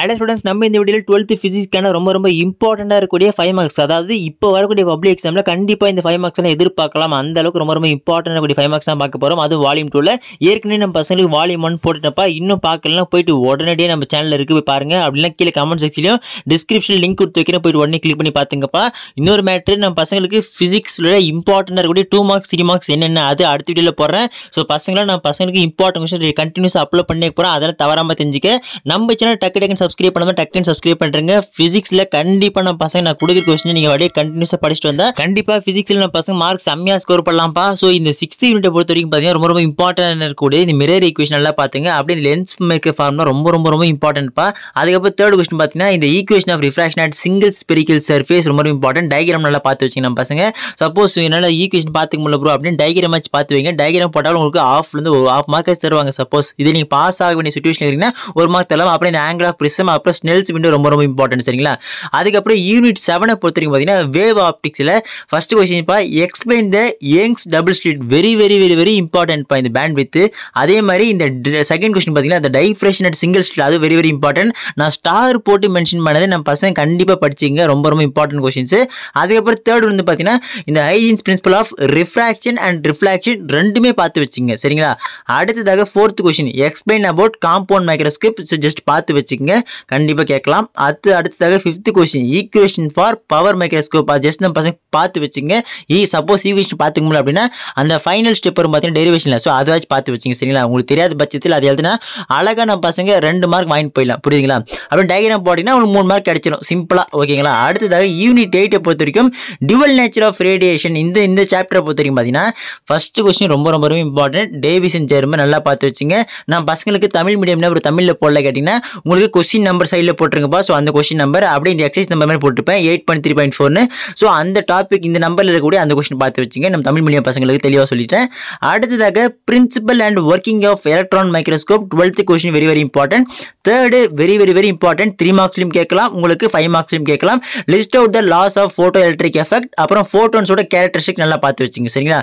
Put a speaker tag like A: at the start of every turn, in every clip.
A: அட ஸ்டூடெண்ட்ஸ் நம்ம இந்த வீடியோவில் டுவெல்த்து ஃபிசிக்ஸ்க்கான ரொம்ப ரொம்ப இம்பார்ட்டண்ட்டாக இருக்கக்கூடிய ஃபைவ் மார்க்ஸ் அதாவது இப்போ வரக்கூடிய பப்ளிக் எக்ஸாமில் கண்டிப்பாக இந்த ஃபைவ் மார்க்ஸ்லாம் எதிர்பார்க்கலாம் அந்த அளவுக்கு ரொம்ப ரொம்ப இம்பார்ட்டண்டாக கூடிய ஃபைவ் மார்க்ஸ் தான் பார்க்க போகிறோம் அது வால்யூம் டூவில் ஏற்கனவே நம்ம பசங்களுக்கு வால்யூம் ஒன் போட்டுட்டப்பா இன்னும் பார்க்கலனா போயிட்டு உடனடியாக நம்ம சேனலில் இருக்கு போய் பாருங்க அப்படின்னா கீழே கமெண்ட் செக்ஷன்லையும் டிஸ்கிரிப்ஷன் லிங்க் கொடுத்து வைக்கிறேன் போயிட்டு உடனே கிளிக் பண்ணி பார்த்துங்கப்பா இன்னொரு மேட்ரு நம்ம பசங்களுக்கு ஃபிசிக்ஸில் இம்பார்ட்டண்டாக இருக்கக்கூடிய டூ மார்க்ஸ் த்ரீ மார்க்ஸ் என்னென்ன அது அடுத்த வீடியோவில் போடுறேன் ஸோ பசங்களாம் நான் பசங்களுக்கு இம்பார்ட்டன் கொஸ்டின் கண்டினியூஸாக அப்லோட் பண்ணிக்க போகிறேன் அதெல்லாம் தவறாமல் தெரிஞ்சுக்க நம்ம சேனல் டக்கு டக்கு சப்ஸ்கிரைப் பண்ணாம டக்குன்னு சப்ஸ்கிரைப் பண்ணுறேங்க ஃபிசிக்ஸில் கண்டிப்பாக நான் பசங்க நான் கொடுக்குற கொஸ்டின் நீங்கள் அப்படியே கண்டினியூஸாக படிச்சுட்டு வந்தால் கண்டிப்பாக ஃபிசிக்ஸில் நான் பசங்க மார்க் செம்மையாக ஸ்கோர் பண்ணலாம்ப்பா ஸோ இந்த சிக்ஸ்த் யூனிட்டை பொறுத்த வரைக்கும் பார்த்தீங்கன்னா ரொம்ப ரொம்ப இம்பார்ட்டன்ட் இருக்கக்கூடிய இந்த மிரர் ஈக்குவேஷன் எல்லாம் பார்த்துங்க அப்படியே லென்ஸ் மேக்கர் ஃபார்ம்னா ரொம்ப ரொம்ப ரொம்ப இம்பார்ட்டன்ட்ப்பா அதுக்கப்புறம் தேர்ட் கொஸ்டின் பார்த்தீங்கன்னா இந்த equation of refraction at single spherical surface ரொம்ப இம்பார்ட்டன்ட் டயக்ராம் நல்லா பார்த்து வச்சுங்க நம்ம பசங்க சப்போஸ் என்னால் ஈக்குவேஷன் பார்த்துக்க முடியல ப்ரோ அப்படின்னு டயக்ராம் வச்சு பார்த்து வைங்க டயக்ராம் போட்டாலும் உங்களுக்கு ஆஃப்லேருந்து ஒரு ஆஃப் மார்க்கஸ் தருவாங்க சப்போஸ் இதை நீங்கள் பாஸ் ஆக வேண்டிய சுச்சுவேஷன் இருக்கீங்கன்னா ஒரு மார்க் தரலாம் அப்புறம் இந்த ஆங்கிள் ஆஃப் பிரிசம் அப்புறம் ஸ்னெல்ஸ் விண்டோ ரொம்ப ரொம்ப இம்பார்ட்டன்ட் சரிங்களா அதுக்கப்புறம் யூனிட் செவனை பொறுத்த வரைக்கும் பார்த்தீங்கன்னா வேவ் ஆப்டிக்ஸில் ஃபஸ்ட் கொஸ்டின் இப்போ explain the Young's double slit very very very very இம்பார்ட்டன்ட்ப்பா இந்த பேண்ட் வித் அதே மாதிரி இந்த செகண்ட் கொஸ்டின் பார்த்தீங்கன்னா அந்த டைஃப்ரேஷன் அட் சிங்கிள் ஸ்லிட் அது வெரி வெரி இம்பார்ட்டன்ட் நான் ஸ்டார் போட்டு மென்ஷன் பண்ணது நம்ம பசங்க கண்டிப்பாக படிச்சிங்க ரொம்ப ரொம்ப இம்பார்ட்டன்ட் கொஸ்டின்ஸ் அதுக்கப்புறம் தேர்ட் வந்து பார்த்தீங்கன்னா இந்த Huygens principle of refraction and reflection ரெண்டுமே பார்த்து வச்சுங்க சரிங்களா அடுத்ததாக fourth question explain about compound microscope just பார்த்து வச்சு வச்சுக்கோங்க கண்டிப்பாக கேட்கலாம் அடுத்து அடுத்ததாக fifth question equation for power microscope அது ஜஸ்ட் நம்ம பசங்க பார்த்து வச்சுங்க ஈ சப்போஸ் ஈக்குவேஷன் பார்த்துக்க முடியல அப்படின்னா அந்த ஃபைனல் ஸ்டெப் வரும் பார்த்தீங்கன்னா டெரிவேஷனில் ஸோ அதாச்சும் பார்த்து வச்சுங்க சரிங்களா உங்களுக்கு தெரியாத பட்சத்தில் அது எழுதுனா அழகாக நம்ம பசங்க ரெண்டு மார்க் வாங்கிட்டு போயிடலாம் புரியுதுங்களா அப்புறம் டயக்ராம் போட்டிங்கன்னா உங்களுக்கு மூணு மார்க் கிடைச்சிடும் சிம்பிளாக ஓகேங்களா அடுத்ததாக யூனிட் எயிட்டை பொறுத்த வரைக்கும் டிவல் நேச்சர் ஆஃப் ரேடியேஷன் இந்த இந்த சாப்டரை பொறுத்த வரைக்கும் பார்த்தீங்கன்னா ஃபர்ஸ்ட் கொஸ்டின் ரொம்ப ரொம்ப ரொம்ப இம்பார்ட்டன்ட் டேவிசன் சேர்மன் நல்லா பார்த்து வச்சுங்க நான் பசங்களுக்கு தமிழ் மீடியம்னா ஒரு தமிழில் போடல கேட்டிங்கன்னா உங்களுக்கு உங்களுக்கு கொஸ்டின் நம்பர் சைடில் போட்டிருங்கப்பா ஸோ அந்த கொஸ்டின் நம்பர் அப்படியே இந்த எக்ஸைஸ் நம்பர் மாதிரி போட்டிருப்பேன் எயிட் பாயிண்ட் த்ரீ பாயிண்ட் ஃபோர்னு ஸோ அந்த டாபிக் இந்த நம்பரில் இருக்கக்கூடிய அந்த கொஸ்டின் பார்த்து வச்சுங்க நம்ம தமிழ் மீடியம் பசங்களுக்கு தெளிவாக சொல்லிட்டேன் அடுத்ததாக principle and working of electron microscope twelfth question very very important third very very very important three மார்க்ஸ்லையும் கேட்கலாம் உங்களுக்கு ஃபைவ் மார்க்ஸ்லையும் கேட்கலாம் list out the laws of photoelectric effect அப்புறம் ஃபோட்டோன்ஸோட கேரக்டரிஸ்டிக் நல்லா பார்த்து வச்சுங்க சரிங்களா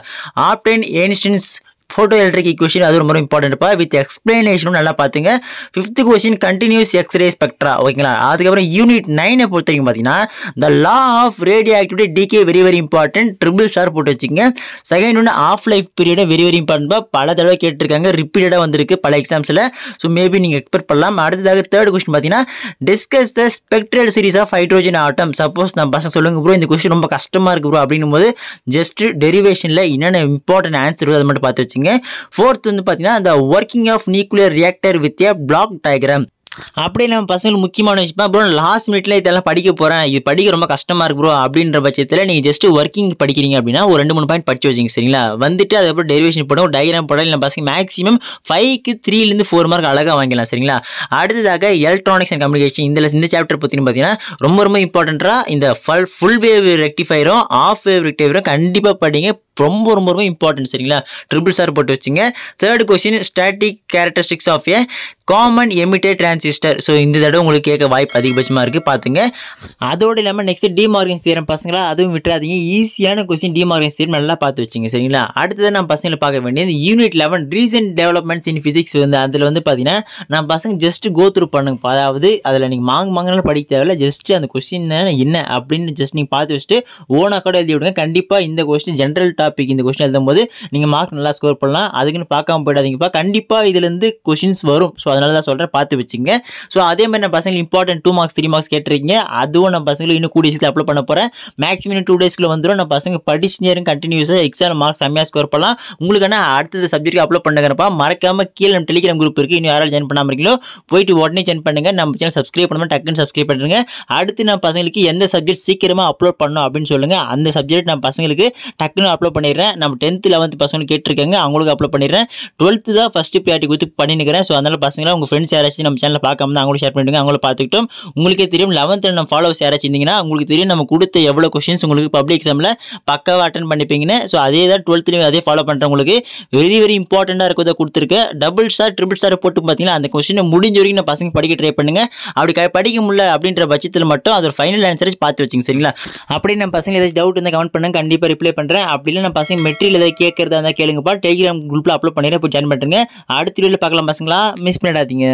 A: obtain Einstein's photoelectric equation அது ரொம்ப இம்பார்ட்டன்ட்ப்பா வித் எக்ஸ்பிளேஷனும் நல்லா பார்த்துங்க fifth question continuous X-ray spectra ஓகேங்களா அதுக்கப்புறம் யூனிட் நைனை பொறுத்த வரைக்கும் பார்த்தீங்கன்னா the law of radio activity decay very very important triple star போட்டு வச்சுங்க செகண்ட் ஒன்று ஆஃப் லைஃப் பீரியடை வெரி வெரி இம்பார்ட்டன்ட்பா பல தடவை கேட்டிருக்காங்க ரிப்பீட்டடாக வந்திருக்கு பல எக்ஸாம்ஸில் ஸோ மேபி நீங்கள் எக்ஸ்பெக்ட் பண்ணலாம் அடுத்ததாக தேர்ட் கொஸ்டின் பார்த்தீங்கன்னா discuss the spectral series of hydrogen atom suppose நான் பசங்க சொல்லுங்க ப்ரோ இந்த கொஸ்டின் ரொம்ப கஷ்டமாக இருக்கு ப்ரோ அப்படின்னும் போது ஜஸ்ட் டெரிவேஷனில் என்னென்ன இம்பார்ட்டன்ட் ஆன்சர் அது மட்டும் பார்த்து வச்சு வச்சுங்க ஃபோர்த் வந்து பார்த்தீங்கன்னா அந்த working of nuclear reactor with a block diagram அப்படி நம்ம பசங்களுக்கு முக்கியமான விஷயம் ப்ரோ லாஸ்ட் மினிட்ல இதெல்லாம் படிக்க போகிறேன் இது படிக்க ரொம்ப கஷ்டமாக இருக்கு ப்ரோ அப்படின்ற பட்சத்தில் நீங்கள் ஜஸ்ட் ஒர்க்கிங் படிக்கிறீங்க அப்படின்னா ஒரு ரெண்டு மூணு பாயிண்ட் படிச்சு வச்சிங்க சரிங்களா வந்துட்டு அதுக்கப்புறம் டெரிவேஷன் போடும் டயக்ராம் போடும் இல்லை பசங்க மேக்ஸிமம் ஃபைவ்க்கு த்ரீலேருந்து ஃபோர் மார்க் அழகாக வாங்கிக்கலாம் சரிங்களா அடுத்ததாக எலக்ட்ரானிக்ஸ் அண்ட் கம்யூனிகேஷன் இந்த இந்த சேப்டர் பார்த்தீங்கன்னு பார்த்தீங்கன்னா ரொம்ப ரொம்ப இம்பார்ட்டண்ட்டாக இந்த ஃபல் ஃபுல் வேவ் ரெக்டிஃபையரும் ஆஃப் வேவ் ரெக்டிஃபையரும் கண்டிப்பாக படிங்க ரொம்ப ரொம்ப ரொம்ப இம்பார்ட்டன்ட் சரிங்களா ட்ரிபிள் சார் போட்டு வச்சுங்க third question static characteristics of a common emitter transistor so இந்த தடவை உங்களுக்கு கேட்க வாய்ப்பு அதிகபட்சமாக இருக்குது பார்த்துங்க அதோடு இல்லாமல் நெக்ஸ்ட் டிமார்கன்ஸ் தீரம் பசங்களா அதுவும் விட்டுறாதீங்க ஈஸியான கொஸ்டின் டிமார்கன்ஸ் தீரம் நல்லா பார்த்து வச்சுங்க சரிங்களா அடுத்தது நான் பசங்களை பார்க்க வேண்டியது unit eleven recent developments in physics வந்து அதில் வந்து பார்த்தீங்கன்னா நான் பசங்க ஜஸ்ட் கோ த்ரூ பண்ணுங்க அதாவது அதில் நீங்கள் மாங்க மாங்கனாலும் படிக்க தேவையில்ல ஜஸ்ட் அந்த கொஸ்டின் என்ன அப்படின்னு ஜஸ்ட் நீங்கள் பார்த்து வச்சுட்டு ஓனாக கூட எழுதி விடுங்க கண்டிப்பாக இந்த கொஸ்டின் ஜென்ரல் டாபிக் இந்த கொஸ்டின் எழுதும் போது நீங்கள் மார்க் நல்லா ஸ்கோர் பண்ணலாம் அதுக்குன்னு பார்க்காம போயிடாதீங்கப்பா கண்டிப்பாக இதுலேருந்து கொஸ்டின்ஸ் வரும் ஸோ அதனால தான் சொல்கிறேன் பார்த்து வச்சுங்க ஸோ அதே மாதிரி நான் பசங்களுக்கு important two marks three marks கேட்டிருக்கீங்க அதுவும் நான் பசங்களுக்கு இன்னும் கூடிய சீக்கிரம் அப்ளை பண்ண போகிறேன் மேக்ஸிமம் டூ டேஸ்க்குள்ள வந்துடும் நான் பசங்க படிச்சுனே இருக்கும் கண்டினியூஸாக எக்ஸாம் மார்க்ஸ் செம்மையாக ஸ்கோர் பண்ணலாம் உங்களுக்கு ஆனால் அடுத்த சப்ஜெக்ட் அப்ளை பண்ணுங்கப்பா மறக்காம கீழே நம்ம டெலிகிராம் குரூப் இருக்குது இன்னும் யாராலும் ஜாயின் பண்ணாமல் இருக்கீங்களோ போயிட்டு உடனே ஜாயின் பண்ணுங்க நம்ம சேனல் சப்ஸ்கிரைப் பண்ணாமல் டக்குன்னு சப்ஸ்கிரைப் பண்ணுங்க அடுத்து நான் பசங்களுக்கு எந்த சப்ஜெக்ட் சீக்கிரமாக அப்லோட் பண்ணணும் அப்படின்னு சொல்லுங்கள் அந்த சப்ஜெக்ட் நான் பசங்களுக்கு டக்குன்னு அப்லோட் பண்ணிடுறேன் நம்ம டென்த்து லெவன்த்து பசங்களுக்கு கேட்டிருக்காங்க அவங்களுக்கு அப்லோட் பண்ணிடுறேன் டுவெல்த்து தான் ஃபஸ்ட்டு ப்ரியாரிட்டி கொடுத்து பண்ணிருக்கிறேன் ஸோ அதனால் பசங்க பார்த்தீங்கன்னா உங்கள் ஃப்ரெண்ட்ஸ் யாராச்சும் நம்ம சேனலில் பார்க்காம அவங்களும் ஷேர் பண்ணிவிடுங்க அவங்களும் பார்த்துக்கிட்டோம் உங்களுக்கே தெரியும் லெவன்த்தில் நம்ம ஃபாலோவர்ஸ் யாராச்சும் இருந்தீங்கன்னா உங்களுக்கு தெரியும் நம்ம கொடுத்த எவ்வளோ கொஷின்ஸ் உங்களுக்கு பப்ளிக் எக்ஸாமில் பக்காவாக அட்டன் பண்ணிப்பீங்கன்னு ஸோ அதே தான் டுவெல்த்துலேயும் அதே ஃபாலோ பண்ணுறவங்களுக்கு வெரி வெரி இம்பார்ட்டண்ட்டாக இருக்கிறத கொடுத்துருக்கு டபுள் ஸ்டார் ட்ரிபிள் ஸ்டார் போட்டு பார்த்தீங்கன்னா அந்த கொஸ்டினை முடிஞ்ச வரைக்கும் நான் பசங்க படிக்க ட்ரை பண்ணுங்க அப்படி படிக்க முடியல அப்படின்ற பட்சத்தில் மட்டும் அதோட ஃபைனல் ஆன்சரை பார்த்து வச்சுங்க சரிங்களா அப்படி நம்ம பசங்க ஏதாச்சும் டவுட் இருந்தால் கமெண்ட் பண்ணுங்க கண்டிப்பாக ரிப்ளை பண்ணுறேன் அப்படி இல்லை நம்ம பசங்க மெட்டீரியல் ஏதாவது கேட்கறதா இருந்தால் கேளுங்கப்பா டெலிகிராம் குரூப்பில் அப்லோட் பண்ணிடுறேன் போய் ஜாயின் பண்ணுறேன் அடுத்த வீடியோவில் பார்க்கலாம் பசங்களா மிஸ் பண்ண பண்ணிடாதீங்க